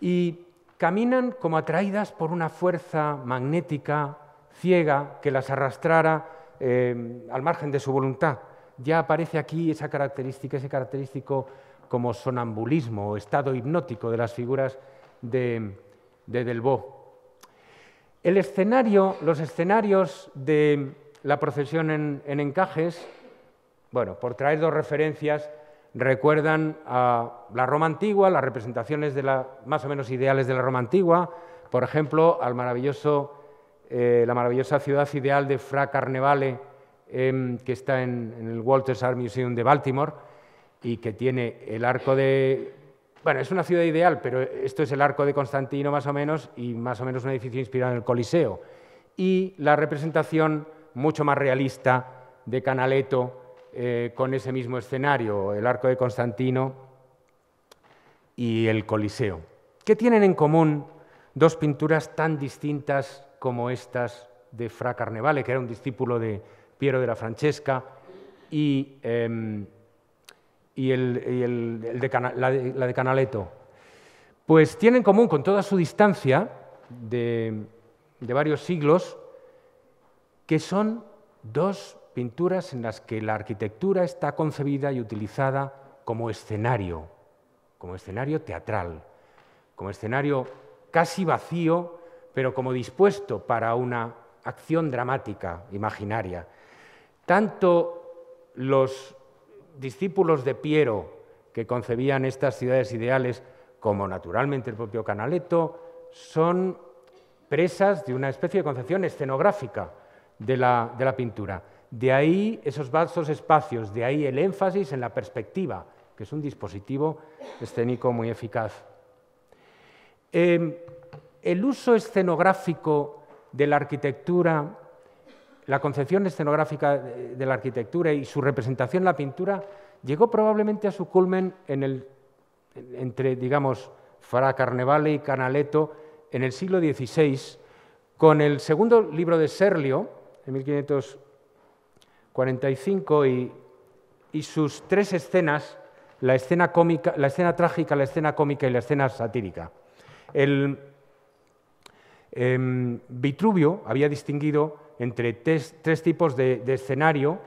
y caminan como atraídas por una fuerza magnética ciega que las arrastrara em, al margen de su voluntad. Ya aparece aquí esa característica, ese característico como sonambulismo o estado hipnótico de las figuras de, de El escenario, los escenarios de la procesión en, encajes, bueno, por traer dos referencias, recuerdan a la Roma antigua, las representaciones de la, más o menos ideales de la Roma antigua, por ejemplo, al maravilloso, eh, la maravillosa ciudad ideal de Fra Carnevale, em, que está en, en el Walters Art Museum de Baltimore y que tiene el arco de bueno, es una ciudad ideal, pero esto es el arco de Constantino más o menos y más o menos un edificio inspirado en el Coliseo. Y la representación mucho más realista de Canaletto eh, con ese mismo escenario, el arco de Constantino y el Coliseo. ¿Qué tienen en común dos pinturas tan distintas como estas de Fra Carnevale, que era un discípulo de Piero de la Francesca, y em, y, la, de, la, Canaletto. Pues tienen en común con toda su distancia de varios siglos que son dos pinturas en las que la arquitectura está concebida y utilizada como escenario, como escenario teatral, como escenario casi vacío, pero como dispuesto para una acción dramática, imaginaria. Tanto los discípulos de Piero que concebían estas ciudades ideales, como naturalmente el propio Canaletto, son presas de una especie de concepción escenográfica de la, pintura. De ahí esos vastos espacios, de ahí el énfasis en la perspectiva, que es un dispositivo escénico muy eficaz. Em, el uso escenográfico de la arquitectura la concepción escenográfica de la arquitectura y su representación en la pintura llegó probablemente a su culmen entre, digamos, Fra Carnevale y Canaletto en el siglo XVI, con el segundo libro de Serlio, en 1545, y, y sus tres escenas, la escena, cómica, la escena trágica, la escena cómica y la escena satírica. El, em, Vitruvio había distinguido entre tres, tipos de, escenario.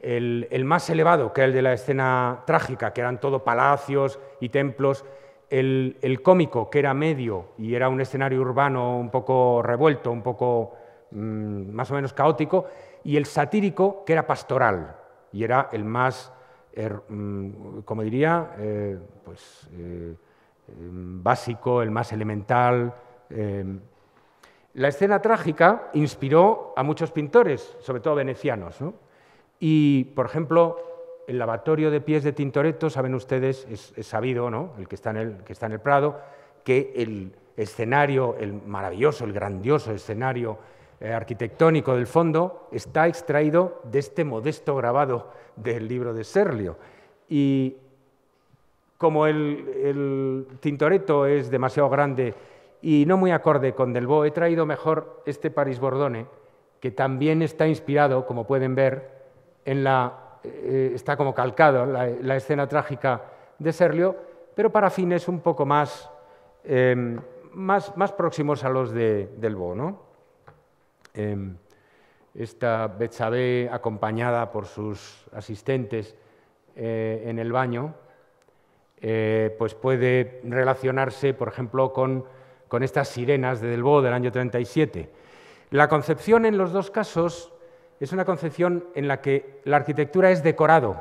El, más elevado, que era el de la escena trágica, que eran todo palacios y templos. El, cómico, que era medio y era un escenario urbano un poco revuelto, un poco mm, más o menos caótico. Y el satírico, que era pastoral y era el más, er, mm, como diría, eh, pues, eh, eh, básico, el más elemental. La escena trágica inspiró a muchos pintores, sobre todo venecianos. Y, por ejemplo, el lavatorio de pies de Tintoretto, saben ustedes, es, sabido, ¿no? el, que está en el que está en el Prado, que el escenario, el maravilloso, el grandioso escenario eh, arquitectónico del fondo está extraído de este modesto grabado del libro de Serlio. Y como el, el Tintoretto es demasiado grande y no muy acorde con Delbo, he traído mejor este Paris Bordone, que también está inspirado, como pueden ver, eh, está como calcado la, la, escena trágica de Serlio, pero para fines un poco más, em, más, próximos a los de Delbo. ¿no? Em, esta Betsabé acompañada por sus asistentes eh, en el baño, eh, pues puede relacionarse, por ejemplo, con con estas sirenas de Delbo del año 37. La concepción en los dos casos es una concepción en la que la arquitectura es decorado.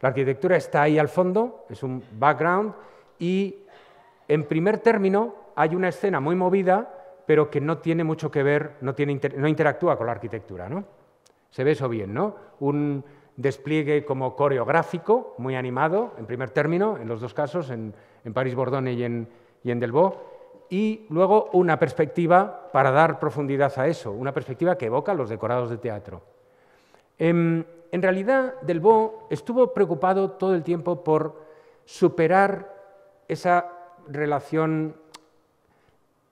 La arquitectura está ahí al fondo, es un background, y en primer término hay una escena muy movida, pero que no tiene mucho que ver, no, interactúa con la arquitectura. ¿no? Se ve eso bien, ¿no? Un despliegue como coreográfico, muy animado, en primer término, en los dos casos, en, París-Bordone y en, y en Delbo, y luego una perspectiva para dar profundidad a eso, una perspectiva que evoca los decorados de teatro. Em, en, realidad, Delbo estuvo preocupado todo el tiempo por superar esa relación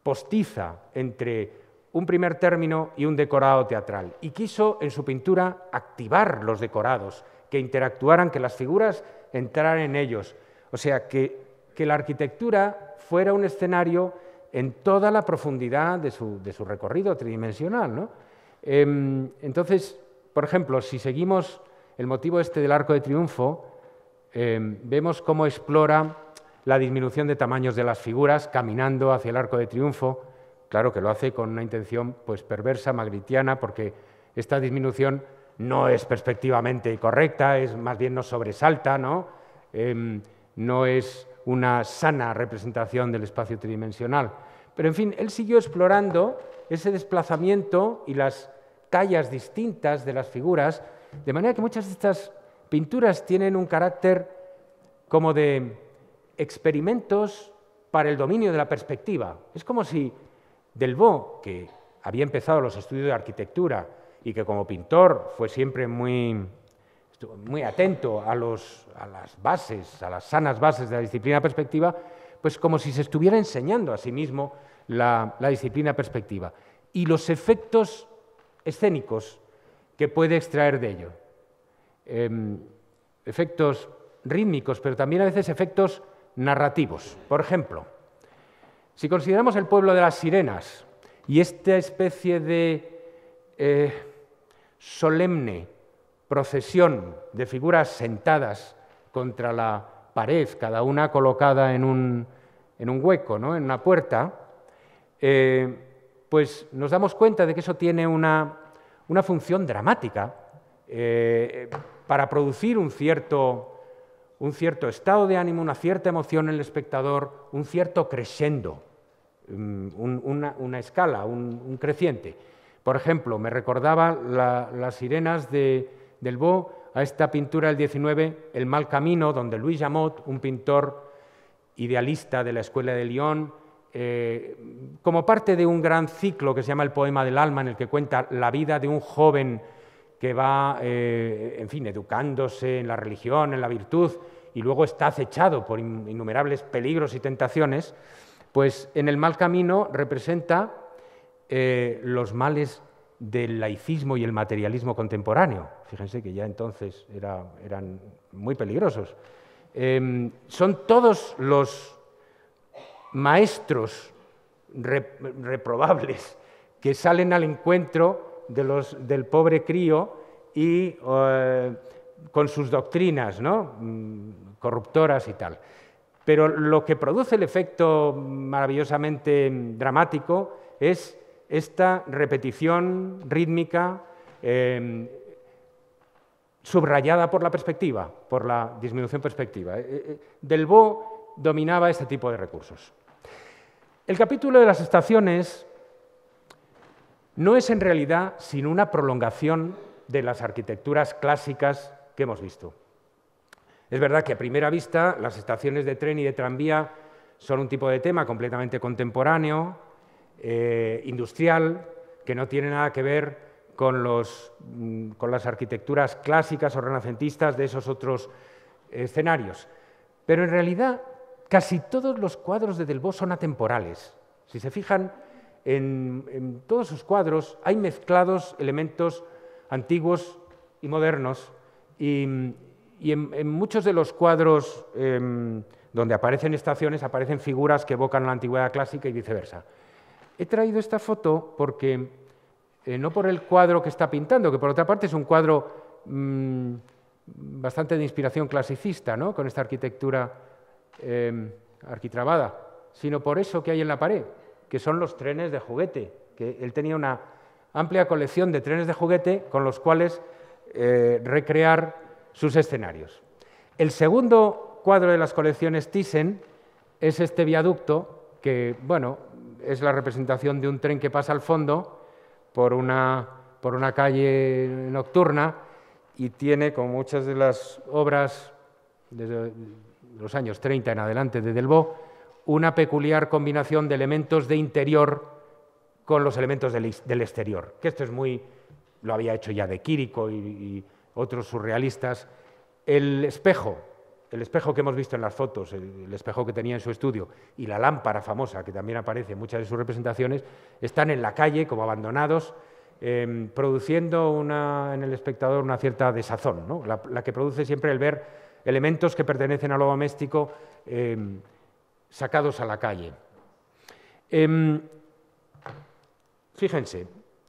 postiza entre un primer término y un decorado teatral, y quiso en su pintura activar los decorados, que interactuaran, que las figuras entraran en ellos, o sea, que la arquitectura fuera un escenario en toda la profundidad de su, recorrido tridimensional. Em, entonces, por ejemplo, si seguimos el motivo este del arco de triunfo, em, vemos cómo explora la disminución de tamaños de las figuras caminando hacia el arco de triunfo. Claro que lo hace con una intención pues, perversa, magritiana, porque esta disminución no es perspectivamente correcta, es, más bien nos sobresalta, ¿no? Em, no es una sana representación del espacio tridimensional. Pero en fin, él siguió explorando ese desplazamiento y las tallas distintas de las figuras, de manera que muchas de estas pinturas tienen un carácter como de experimentos para el dominio de la perspectiva. Es como si Delvaux, que había empezado los estudios de arquitectura y que como pintor fue siempre muy muy atento a, las bases, a las sanas bases de la disciplina perspectiva, pues como si se estuviera enseñando a sí mismo la, disciplina perspectiva y los efectos escénicos que puede extraer de ello. Em, efectos rítmicos, pero también a veces efectos narrativos. Por ejemplo, si consideramos el pueblo de las sirenas y esta especie de eh, solemne procesión de figuras sentadas contra la pared, cada una colocada en un, hueco, ¿no? en una puerta, eh, pues nos damos cuenta de que eso tiene una, función dramática eh, para producir un cierto, un cierto estado de ánimo, una cierta emoción en el espectador, un cierto crescendo, mm, una, escala, un, creciente. Por ejemplo, me recordaba las sirenas de, Delbo a esta pintura del 19, El mal camino, donde Luis Jamot, un pintor idealista de la Escuela de Lyon, eh, como parte de un gran ciclo que se llama El poema del alma, en el que cuenta la vida de un joven que va, eh, en fin, educándose en la religión, en la virtud, y luego está acechado por innumerables peligros y tentaciones, pues en el mal camino representa eh, los males del laicismo y el materialismo contemporáneo. Fíjense que ya entonces eran muy peligrosos. Em, son todos los maestros reprobables que salen al encuentro del pobre crío y eh, con sus doctrinas ¿no? Mm, corruptoras y tal. Pero lo que produce el efecto maravillosamente dramático es esta repetición rítmica em, subrayada por la perspectiva, por la disminución perspectiva. Eh, eh, Delbo dominaba este tipo de recursos. El capítulo de las estaciones no es en realidad sino una prolongación de las arquitecturas clásicas que hemos visto. Es verdad que a primera vista las estaciones de tren y de tranvía son un tipo de tema completamente contemporáneo, eh, industrial que no tiene nada que ver con, los, mm, con las arquitecturas clásicas o renacentistas de esos otros escenarios. Pero en realidad casi todos los cuadros de Delbo son atemporales. Si se fijan, en, todos sus cuadros hay mezclados elementos antiguos y modernos y, en, muchos de los cuadros em, donde aparecen estaciones aparecen figuras que evocan la antigüedad clásica y viceversa. He traído esta foto porque, eh, no por el cuadro que está pintando, que por otra parte es un cuadro mm, bastante de inspiración clasicista, ¿no? con esta arquitectura em, arquitrabada, sino por eso que hay en la pared, que son los trenes de juguete, que él tenía una amplia colección de trenes de juguete con los cuales eh, recrear sus escenarios. El segundo cuadro de las colecciones Thyssen es este viaducto que, bueno, es la representación de un tren que pasa al fondo por una, calle nocturna y tiene, como muchas de las obras desde los años 30 en adelante de Delbo, una peculiar combinación de elementos de interior con los elementos del, exterior, que esto es muy, lo había hecho ya de Quirico y otros surrealistas, el espejo, el espejo que hemos visto en las fotos, el, espejo que tenía en su estudio y la lámpara famosa que también aparece en muchas de sus representaciones, están en la calle como abandonados, em, produciendo en el espectador una cierta desazón, la, que produce siempre el ver elementos que pertenecen a lo doméstico em, sacados a la calle. Em, fíjense,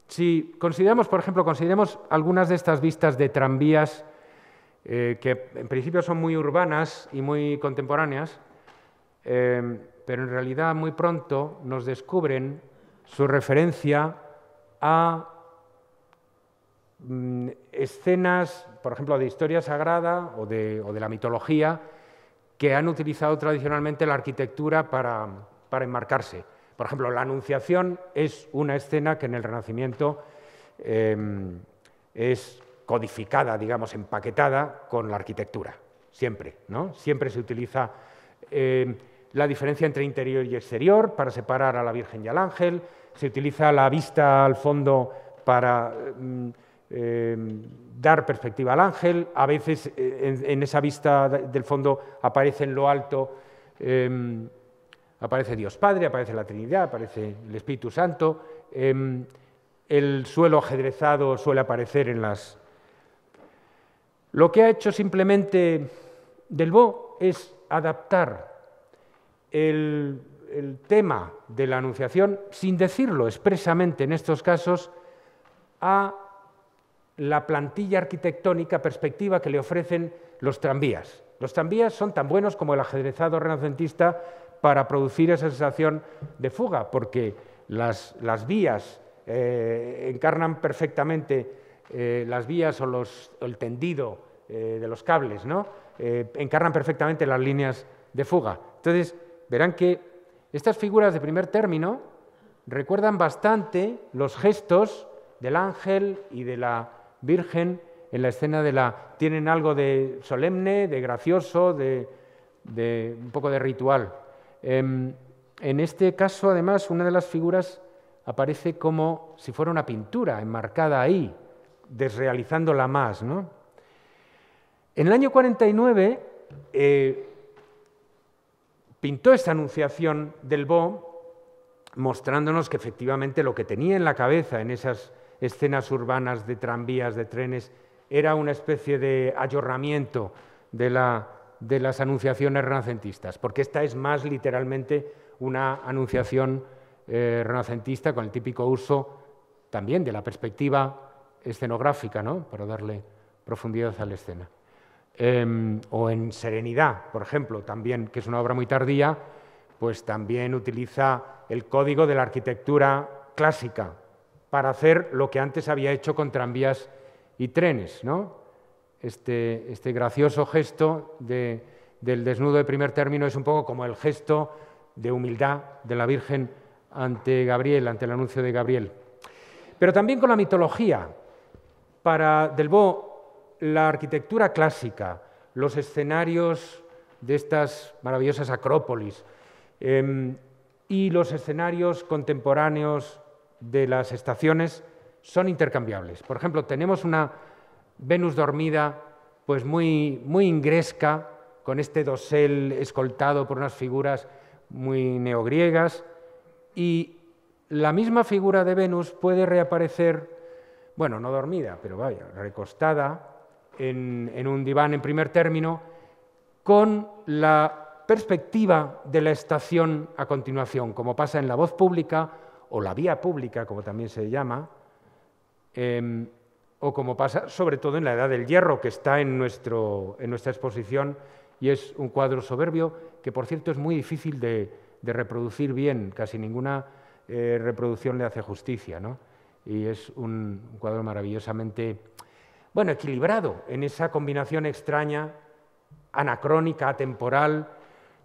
si consideramos, por ejemplo, consideremos algunas de estas vistas de tranvías eh, que en principio son muy urbanas y muy contemporáneas, eh, pero en realidad muy pronto nos descubren su referencia a mm, escenas, por ejemplo, de historia sagrada o de, la mitología, que han utilizado tradicionalmente la arquitectura para, enmarcarse. Por ejemplo, la Anunciación es una escena que en el Renacimiento eh, es codificada, digamos, empaquetada con la arquitectura, siempre, ¿no? Siempre se utiliza eh, la diferencia entre interior y exterior para separar a la Virgen y al Ángel, se utiliza la vista al fondo para mm, eh, dar perspectiva al ángel, a veces eh, en, esa vista del fondo aparece en lo alto, em, aparece Dios Padre, aparece la Trinidad, aparece el Espíritu Santo, em, el suelo ajedrezado suele aparecer en las lo que ha hecho simplemente Delbo es adaptar el, tema de la anunciación, sin decirlo expresamente en estos casos, a la plantilla arquitectónica perspectiva que le ofrecen los tranvías. Los tranvías son tan buenos como el ajedrezado renacentista para producir esa sensación de fuga, porque las, vías eh, encarnan perfectamente eh, las vías o el tendido eh, de los cables, ¿no? Eh, encarnan perfectamente las líneas de fuga. Entonces, verán que estas figuras de primer término recuerdan bastante los gestos del ángel y de la Virgen en la escena de la... Tienen algo de solemne, de gracioso, de un poco de ritual. Em, en este caso, además, una de las figuras aparece como si fuera una pintura enmarcada ahí, desrealizándola más. En el año 49 eh, pintó esta anunciación del Bo mostrándonos que efectivamente lo que tenía en la cabeza en esas escenas urbanas de tranvías, de trenes, era una especie de ayornamiento de, las anunciaciones renacentistas, porque esta es más literalmente una anunciación eh, renacentista con el típico uso también de la perspectiva escenográfica, ¿no? para darle profundidad a la escena. Em, o en Serenidad, por ejemplo, también, que es una obra muy tardía, pues también utiliza el código de la arquitectura clásica para hacer lo que antes había hecho con tranvías y trenes. ¿no? Este, este gracioso gesto del desnudo de primer término es un poco como el gesto de humildad de la Virgen ante Gabriel, ante el anuncio de Gabriel. Pero también con la mitología, para Delbo la arquitectura clásica, los escenarios de estas maravillosas acrópolis em, y los escenarios contemporáneos de las estaciones son intercambiables. Por ejemplo, tenemos una Venus dormida, pues muy, muy ingresca, con este dosel escoltado por unas figuras muy neogriegas, y la misma figura de Venus puede reaparecer bueno, no dormida, pero vaya, recostada en, un diván en primer término, con la perspectiva de la estación a continuación, como pasa en la voz pública o la vía pública, como también se llama, em, o como pasa sobre todo en la Edad del Hierro, que está en, nuestra exposición y es un cuadro soberbio que, por cierto, es muy difícil de, reproducir bien, casi ninguna eh, reproducción le hace justicia. ¿no? y es un cuadro maravillosamente bueno, equilibrado en esa combinación extraña, anacrónica, atemporal,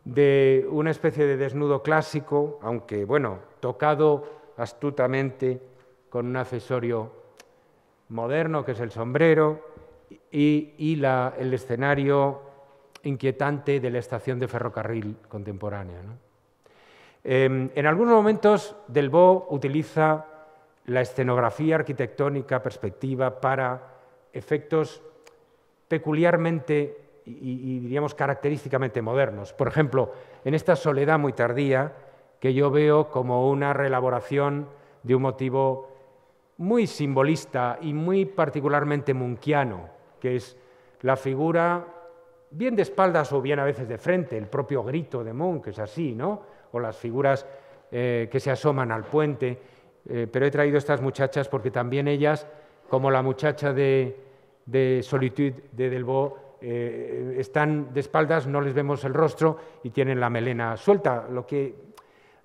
de una especie de desnudo clásico, aunque bueno, tocado astutamente con un accesorio moderno que es el sombrero y, el escenario inquietante de la estación de ferrocarril contemporánea. Em, en algunos momentos Delbo utiliza la escenografía arquitectónica, perspectiva, para efectos peculiarmente y, diríamos característicamente modernos. Por ejemplo, en esta soledad muy tardía, que yo veo como una reelaboración de un motivo muy simbolista y muy particularmente munquiano, que es la figura bien de espaldas o bien a veces de frente, el propio grito de Munch es así, ¿no? O las figuras eh, que se asoman al puente. Eh, pero he traído estas muchachas porque también ellas, como la muchacha de, Solitude de Delbo, eh, están de espaldas, no les vemos el rostro y tienen la melena suelta, lo que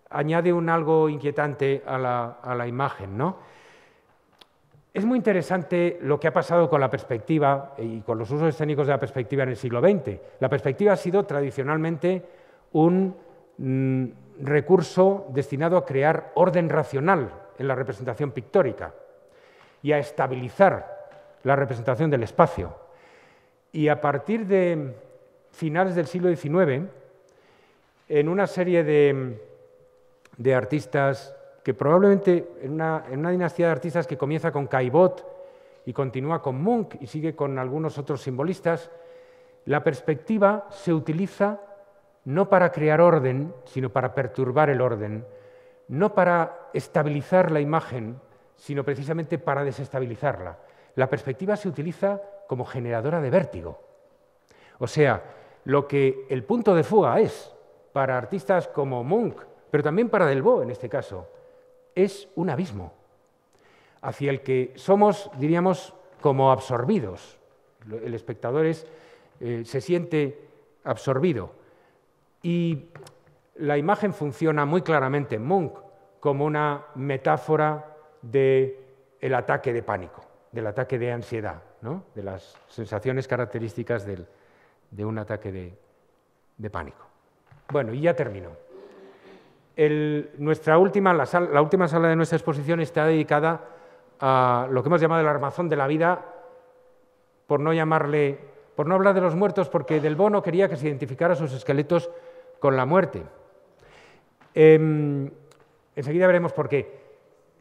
añade un algo inquietante a la, imagen. ¿no? Es muy interesante lo que ha pasado con la perspectiva y con los usos escénicos de la perspectiva en el siglo XX. La perspectiva ha sido tradicionalmente un mm, recurso destinado a crear orden racional en la representación pictórica y a estabilizar la representación del espacio. Y a partir de finales del siglo XIX, en una serie de, artistas que probablemente en una, dinastía de artistas que comienza con Caibot y continúa con Munch y sigue con algunos otros simbolistas, la perspectiva se utiliza no para crear orden, sino para perturbar el orden, no para estabilizar la imagen, sino precisamente para desestabilizarla. La perspectiva se utiliza como generadora de vértigo. O sea, lo que el punto de fuga es para artistas como Munch, pero también para Delbo en este caso, es un abismo hacia el que somos, diríamos, como absorbidos. El espectador eh, se siente absorbido. Y la imagen funciona muy claramente en Munch como una metáfora del ataque de pánico, del ataque de ansiedad, de las sensaciones características de un ataque de, pánico. Bueno, y ya terminó. nuestra última, la, última sala de nuestra exposición está dedicada a lo que hemos llamado el armazón de la vida, por no llamarle, por no hablar de los muertos, porque Del Bono quería que se identificara sus esqueletos con la muerte. Em, enseguida veremos por qué.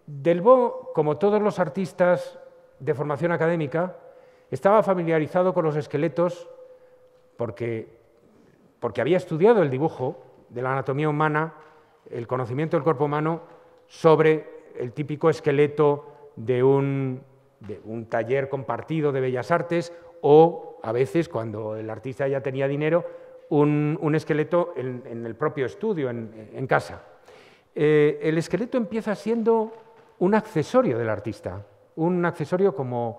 Delbo, como todos los artistas de formación académica, estaba familiarizado con los esqueletos porque, había estudiado el dibujo de la anatomía humana, el conocimiento del cuerpo humano sobre el típico esqueleto de un taller compartido de bellas artes o a veces cuando el artista ya tenía dinero un, esqueleto en, el propio estudio, en, casa. Eh, el esqueleto empieza siendo un accesorio del artista, un accesorio como,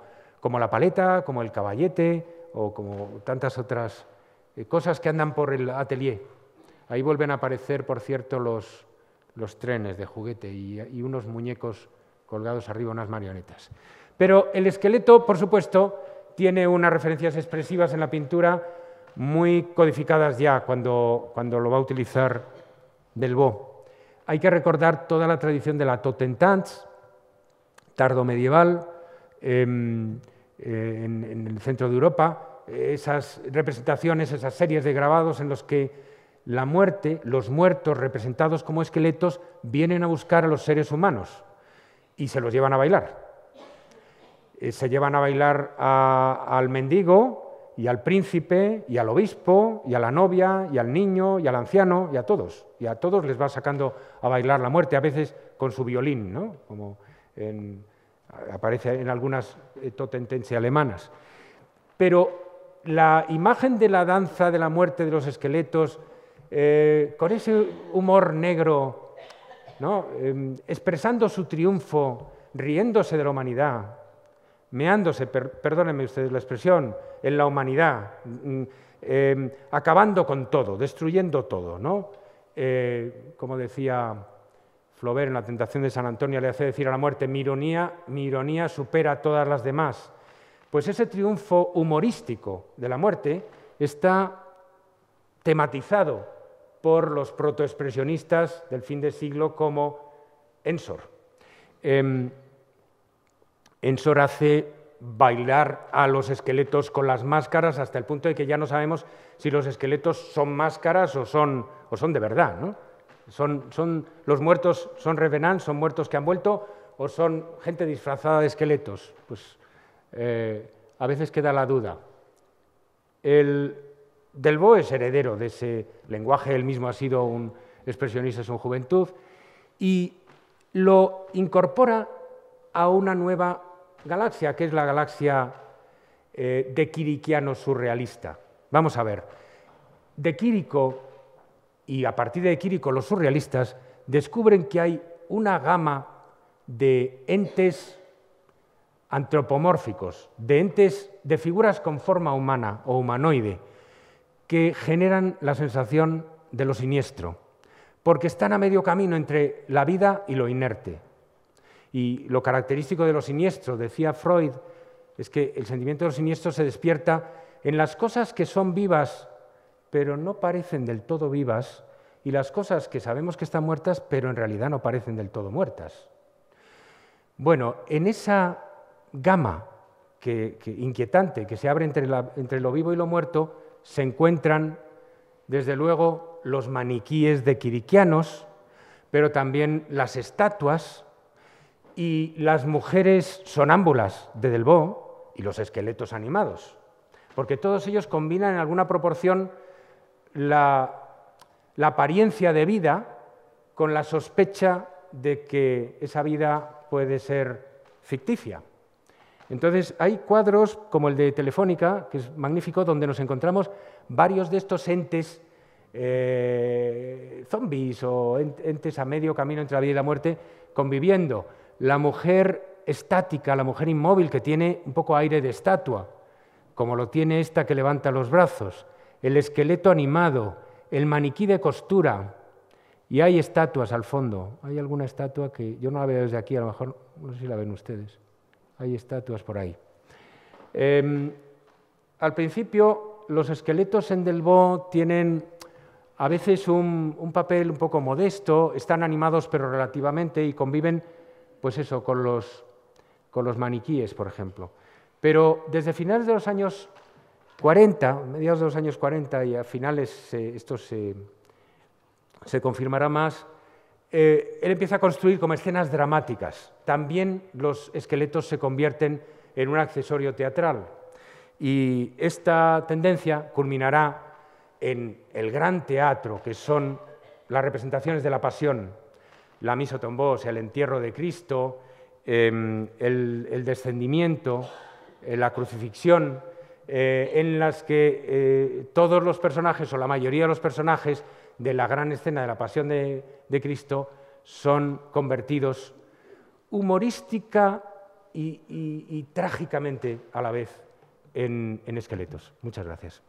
la paleta, como el caballete o como tantas otras eh, cosas que andan por el atelier. Ahí vuelven a aparecer, por cierto, los, trenes de juguete y, unos muñecos colgados arriba, unas marionetas. Pero el esqueleto, por supuesto, tiene unas referencias expresivas en la pintura muy codificadas ya cuando, lo va a utilizar Delbo. Hay que recordar toda la tradición de la Totentanz, tardo medieval, em, eh, en, el centro de Europa, esas representaciones, esas series de grabados en los que la muerte, los muertos representados como esqueletos, vienen a buscar a los seres humanos y se los llevan a bailar. Eh, se llevan a bailar al mendigo, y al príncipe y al obispo y a la novia y al niño y al anciano y a todos. Y a todos les va sacando a bailar la muerte, a veces con su violín, ¿no? como aparece en algunas eh, totentense alemanas. Pero la imagen de la danza de la muerte de los esqueletos, eh, con ese humor negro, em, expresando su triunfo, riéndose de la humanidad, meándose, perdónenme ustedes la expresión, en la humanidad, mm, mm, em, acabando con todo, destruyendo todo, ¿no? Eh, como decía Flaubert en La tentación de San Antonio, le hace decir a la muerte, mi ironía, mi ironía supera a todas las demás. Pues ese triunfo humorístico de la muerte está tematizado por los protoexpresionistas del fin de siglo como Ensor. Em, Ensor hace bailar a los esqueletos con las máscaras hasta el punto de que ya no sabemos si los esqueletos son máscaras o son, o son de verdad. ¿no? Son, son, los muertos son revenants, son muertos que han vuelto o son gente disfrazada de esqueletos. Pues eh, a veces queda la duda. El Delbo es heredero de ese lenguaje, él mismo ha sido un expresionista en su juventud y lo incorpora a una nueva galaxia, que es la galaxia eh, de Quiriquiano surrealista. Vamos a ver, de Quirico y a partir de Quirico los surrealistas descubren que hay una gama de entes antropomórficos, de entes de figuras con forma humana o humanoide, que generan la sensación de lo siniestro, porque están a medio camino entre la vida y lo inerte, y lo característico de los siniestros, decía Freud, es que el sentimiento de los siniestros se despierta en las cosas que son vivas, pero no parecen del todo vivas, y las cosas que sabemos que están muertas, pero en realidad no parecen del todo muertas. Bueno, en esa gama inquietante que se abre entre, entre lo vivo y lo muerto, se encuentran, desde luego, los maniquíes de quiriquianos, pero también las estatuas, y las mujeres sonámbulas de Delbo y los esqueletos animados, porque todos ellos combinan en alguna proporción la, apariencia de vida con la sospecha de que esa vida puede ser ficticia. Entonces, hay cuadros como el de Telefónica, que es magnífico, donde nos encontramos varios de estos entes eh, zombies o entes a medio camino entre la vida y la muerte conviviendo la mujer estática, la mujer inmóvil que tiene un poco aire de estatua, como lo tiene esta que levanta los brazos, el esqueleto animado, el maniquí de costura. Y hay estatuas al fondo. Hay alguna estatua que yo no la veo desde aquí, a lo mejor no sé si la ven ustedes. Hay estatuas por ahí. Em, al principio, los esqueletos en Delbo tienen a veces un papel un poco modesto, están animados pero relativamente y conviven pues eso, con los, maniquíes, por ejemplo. Pero desde finales de los años 40, mediados de los años 40 y a finales eh, esto se, confirmará más, eh, él empieza a construir como escenas dramáticas. También los esqueletos se convierten en un accesorio teatral. Y esta tendencia culminará en el gran teatro, que son las representaciones de la pasión la misa tombó, sea, el entierro de Cristo, em, el, descendimiento, eh, la crucifixión, eh, en las que eh, todos los personajes o la mayoría de los personajes de la gran escena de la pasión de, Cristo son convertidos humorística y, trágicamente a la vez en esqueletos. Muchas gracias.